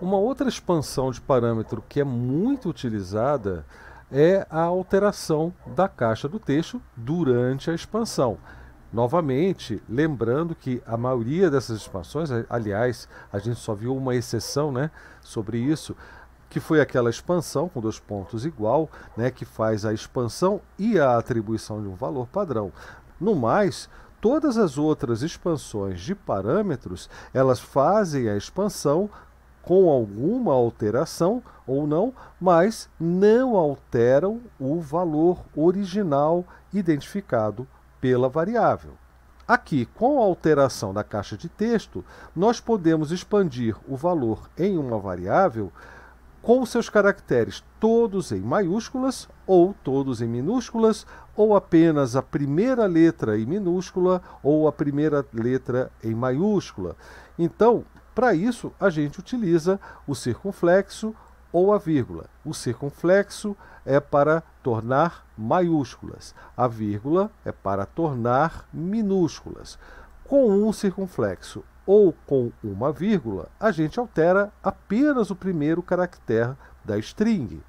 Uma outra expansão de parâmetro que é muito utilizada é a alteração da caixa do texto durante a expansão. Novamente, lembrando que a maioria dessas expansões, aliás, a gente só viu uma exceção né, sobre isso, que foi aquela expansão com dois pontos igual, né, que faz a expansão e a atribuição de um valor padrão. No mais, todas as outras expansões de parâmetros, elas fazem a expansão com alguma alteração ou não, mas não alteram o valor original identificado pela variável. Aqui, com a alteração da caixa de texto, nós podemos expandir o valor em uma variável com seus caracteres todos em maiúsculas ou todos em minúsculas, ou apenas a primeira letra em minúscula ou a primeira letra em maiúscula. Então, para isso, a gente utiliza o circunflexo ou a vírgula. O circunflexo é para tornar maiúsculas, a vírgula é para tornar minúsculas. Com um circunflexo ou com uma vírgula, a gente altera apenas o primeiro caractere da string.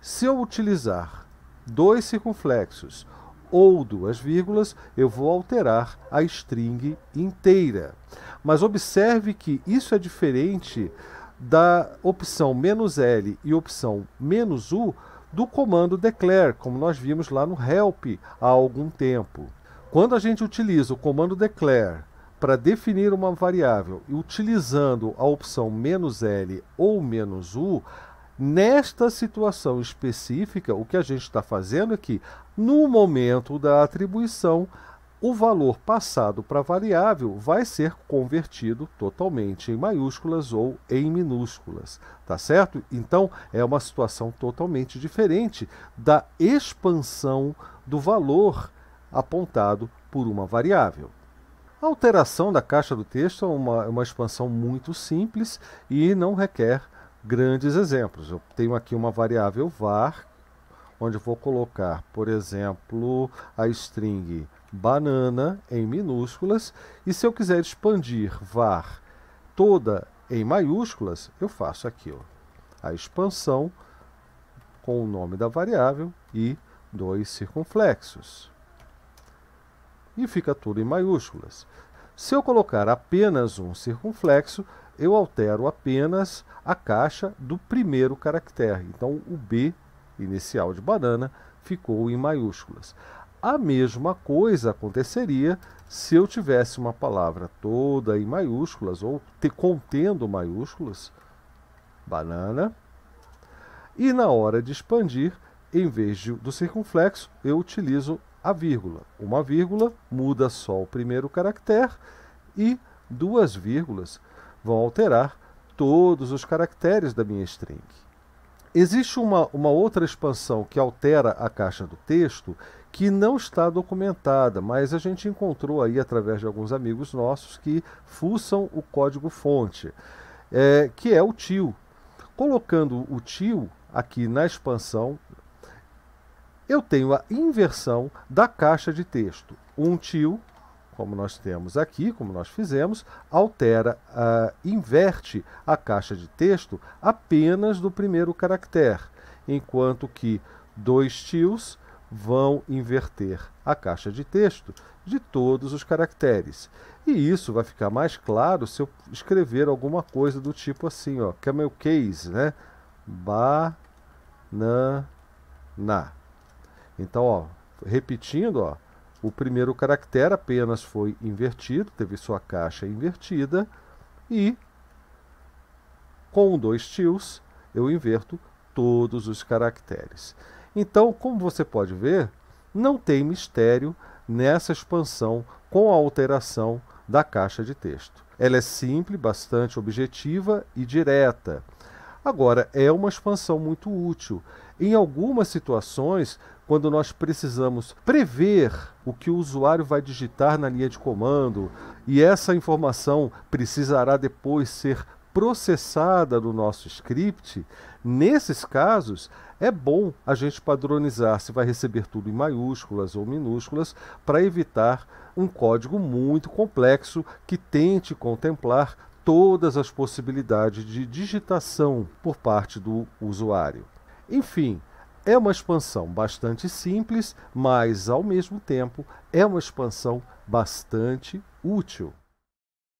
Se eu utilizar dois circunflexos ou duas vírgulas, eu vou alterar a string inteira. Mas observe que isso é diferente da opção "-l", e opção "-u", do comando declare, como nós vimos lá no help há algum tempo. Quando a gente utiliza o comando declare para definir uma variável utilizando a opção "-l" ou "-u", Nesta situação específica, o que a gente está fazendo é que, no momento da atribuição, o valor passado para variável vai ser convertido totalmente em maiúsculas ou em minúsculas, tá certo? Então, é uma situação totalmente diferente da expansão do valor apontado por uma variável. A alteração da caixa do texto é uma, é uma expansão muito simples e não requer grandes exemplos. Eu tenho aqui uma variável var, onde eu vou colocar, por exemplo, a string banana em minúsculas, e se eu quiser expandir var toda em maiúsculas, eu faço aqui ó, a expansão com o nome da variável e dois circunflexos. E fica tudo em maiúsculas. Se eu colocar apenas um circunflexo, eu altero apenas a caixa do primeiro caractere. Então o B inicial de banana ficou em maiúsculas. A mesma coisa aconteceria se eu tivesse uma palavra toda em maiúsculas ou te, contendo maiúsculas, banana. E na hora de expandir, em vez de, do circunflexo, eu utilizo a vírgula. Uma vírgula muda só o primeiro caractere e duas vírgulas vão alterar todos os caracteres da minha string. Existe uma, uma outra expansão que altera a caixa do texto que não está documentada, mas a gente encontrou aí através de alguns amigos nossos que fuçam o código-fonte, é, que é o til. Colocando o til aqui na expansão, eu tenho a inversão da caixa de texto. Um til como nós temos aqui, como nós fizemos, altera, uh, inverte a caixa de texto apenas do primeiro caractere, enquanto que dois tios vão inverter a caixa de texto de todos os caracteres. E isso vai ficar mais claro se eu escrever alguma coisa do tipo assim, ó, que é meu case, né? Banana. Então, ó, repetindo, ó, o primeiro caractere apenas foi invertido, teve sua caixa invertida, e com dois tios eu inverto todos os caracteres. Então, como você pode ver, não tem mistério nessa expansão com a alteração da caixa de texto. Ela é simples, bastante objetiva e direta. Agora, é uma expansão muito útil. Em algumas situações, quando nós precisamos prever o que o usuário vai digitar na linha de comando e essa informação precisará depois ser processada no nosso script, nesses casos é bom a gente padronizar se vai receber tudo em maiúsculas ou minúsculas para evitar um código muito complexo que tente contemplar todas as possibilidades de digitação por parte do usuário. Enfim, é uma expansão bastante simples, mas ao mesmo tempo é uma expansão bastante útil.